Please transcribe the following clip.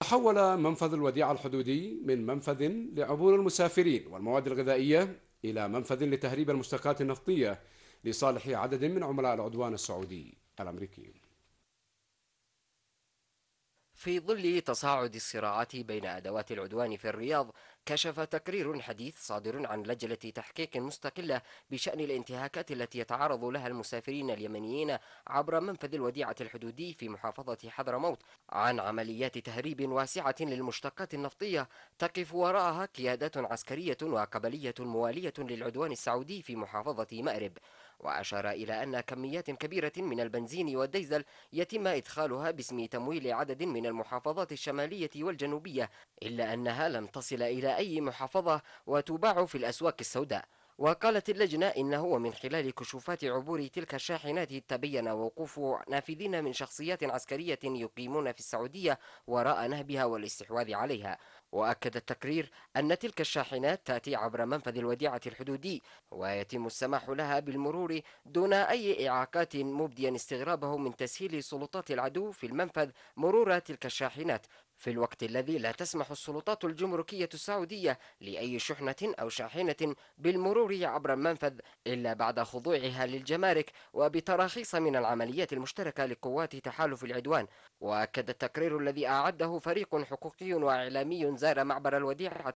تحول منفذ الوديعة الحدودي من منفذ لعبور المسافرين والمواد الغذائية إلى منفذ لتهريب المشتقات النفطية لصالح عدد من عملاء العدوان السعودي الأمريكي في ظل تصاعد الصراعات بين أدوات العدوان في الرياض كشف تقرير حديث صادر عن لجنة تحقيق مستقلة بشأن الانتهاكات التي يتعرض لها المسافرين اليمنيين عبر منفذ الوديعة الحدودي في محافظة حضرموت عن عمليات تهريب واسعة للمشتقات النفطية تقف وراءها قيادات عسكرية وقبلية موالية للعدوان السعودي في محافظة مأرب وأشار إلى أن كميات كبيرة من البنزين والديزل يتم إدخالها باسم تمويل عدد من المحافظات الشمالية والجنوبية إلا أنها لم تصل إلى أي محافظة وتباع في الأسواق السوداء وقالت اللجنة إنه ومن خلال كشوفات عبور تلك الشاحنات تبين وقوف نافذين من شخصيات عسكرية يقيمون في السعودية وراء نهبها والاستحواذ عليها وأكد التقرير أن تلك الشاحنات تأتي عبر منفذ الوديعة الحدودي ويتم السماح لها بالمرور دون أي إعاقات مبديا استغرابه من تسهيل سلطات العدو في المنفذ مرور تلك الشاحنات في الوقت الذي لا تسمح السلطات الجمركية السعودية لأي شحنة أو شاحنة بالمرور عبر المنفذ إلا بعد خضوعها للجمارك وبتراخيص من العمليات المشتركة لقوات تحالف العدوان وأكد التقرير الذي أعده فريق حقوقي وإعلامي زار معبر الوديعة